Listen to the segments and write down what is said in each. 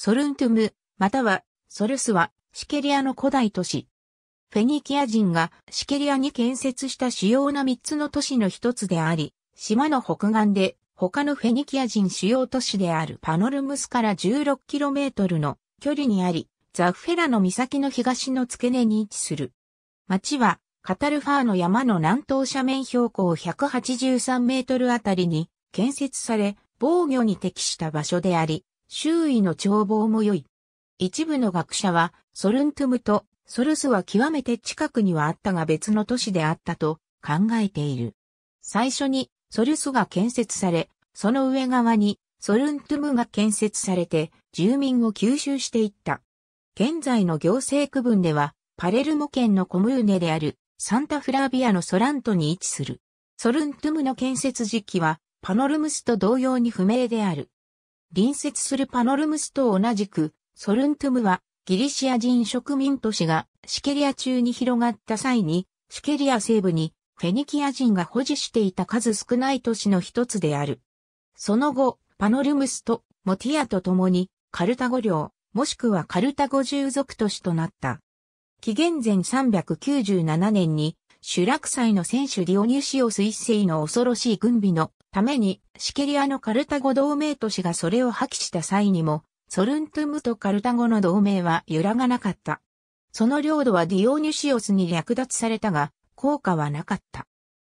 ソルントゥム、またはソルスはシケリアの古代都市。フェニキア人がシケリアに建設した主要な3つの都市の一つであり、島の北岸で他のフェニキア人主要都市であるパノルムスから 16km の距離にあり、ザフェラの岬の東の付け根に位置する。町はカタルファーの山の南東斜面標高183メートルあたりに建設され、防御に適した場所であり、周囲の眺望も良い。一部の学者は、ソルントゥムとソルスは極めて近くにはあったが別の都市であったと考えている。最初にソルスが建設され、その上側にソルントゥムが建設されて住民を吸収していった。現在の行政区分では、パレルモ県のコムーネであるサンタフラビアのソラントに位置する。ソルントゥムの建設時期はパノルムスと同様に不明である。隣接するパノルムスと同じく、ソルントゥムはギリシア人植民都市がシケリア中に広がった際に、シケリア西部にフェニキア人が保持していた数少ない都市の一つである。その後、パノルムスとモティアと共にカルタゴ領、もしくはカルタゴ従属都市となった。紀元前397年に、クサ祭の選手ディオニュシオス一世の恐ろしい軍備のために、シケリアのカルタゴ同盟都市がそれを破棄した際にも、ソルントゥムとカルタゴの同盟は揺らがなかった。その領土はディオニュシオスに略奪されたが、効果はなかった。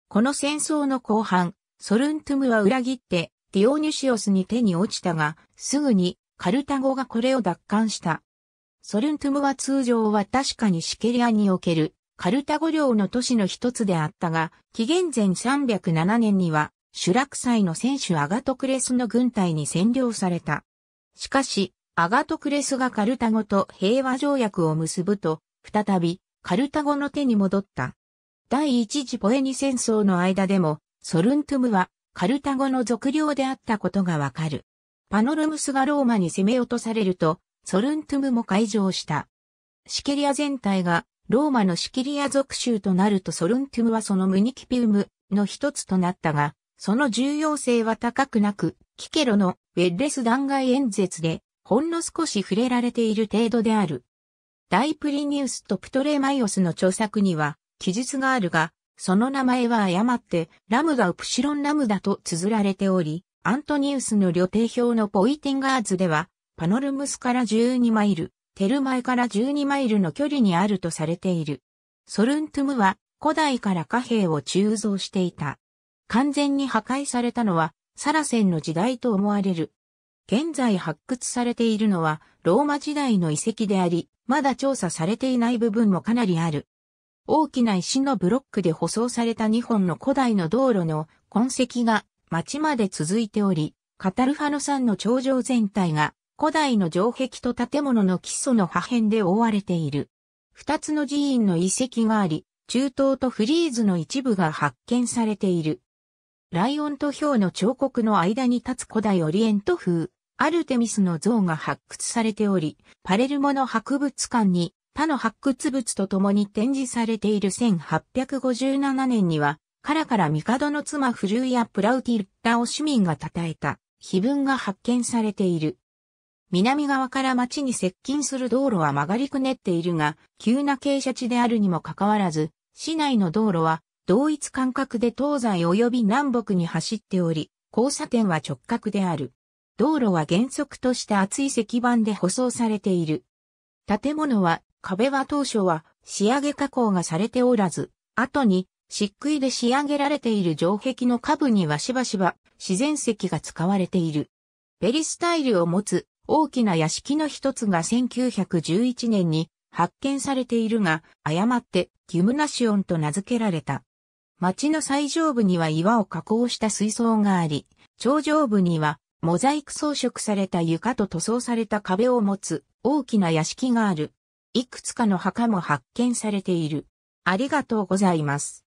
この戦争の後半、ソルントゥムは裏切って、ディオニュシオスに手に落ちたが、すぐにカルタゴがこれを奪還した。ソルントゥムは通常は確かにシケリアにおけるカルタゴ領の都市の一つであったが、紀元前307年にはシュラク祭の選手アガトクレスの軍隊に占領された。しかし、アガトクレスがカルタゴと平和条約を結ぶと、再び、カルタゴの手に戻った。第一次ポエニ戦争の間でも、ソルントゥムは、カルタゴの属領であったことがわかる。パノルムスがローマに攻め落とされると、ソルントゥムも解場した。シケリア全体が、ローマのシキリア属州となるとソルントゥムはそのムニキピウムの一つとなったが、その重要性は高くなく、キケロのウェッレス弾劾演説で、ほんの少し触れられている程度である。大プリニウスとプトレマイオスの著作には、記述があるが、その名前は誤って、ラムがウプシロンラムダと綴られており、アントニウスの旅程表のポイティンガーズでは、パノルムスから12マイル、テルマエから12マイルの距離にあるとされている。ソルントゥムは古代から貨幣を鋳造していた。完全に破壊されたのはサラセンの時代と思われる。現在発掘されているのはローマ時代の遺跡であり、まだ調査されていない部分もかなりある。大きな石のブロックで舗装された2本の古代の道路の痕跡が町まで続いており、カタルファノ山の頂上全体が古代の城壁と建物の基礎の破片で覆われている。二つの寺院の遺跡があり、中東とフリーズの一部が発見されている。ライオンとヒョウの彫刻の間に立つ古代オリエント風、アルテミスの像が発掘されており、パレルモの博物館に他の発掘物と共に展示されている1857年には、カラミカ帝の妻フルーア・プラウティルッタを市民が称えた碑文が発見されている。南側から町に接近する道路は曲がりくねっているが、急な傾斜地であるにもかかわらず、市内の道路は同一間隔で東西及び南北に走っており、交差点は直角である。道路は原則として厚い石板で舗装されている。建物は、壁は当初は仕上げ加工がされておらず、後に漆喰で仕上げられている城壁の下部にはしばしば自然石が使われている。ペリスタイルを持つ大きな屋敷の一つが1911年に発見されているが、誤ってギムナシオンと名付けられた。町の最上部には岩を加工した水槽があり、頂上部にはモザイク装飾された床と塗装された壁を持つ大きな屋敷がある。いくつかの墓も発見されている。ありがとうございます。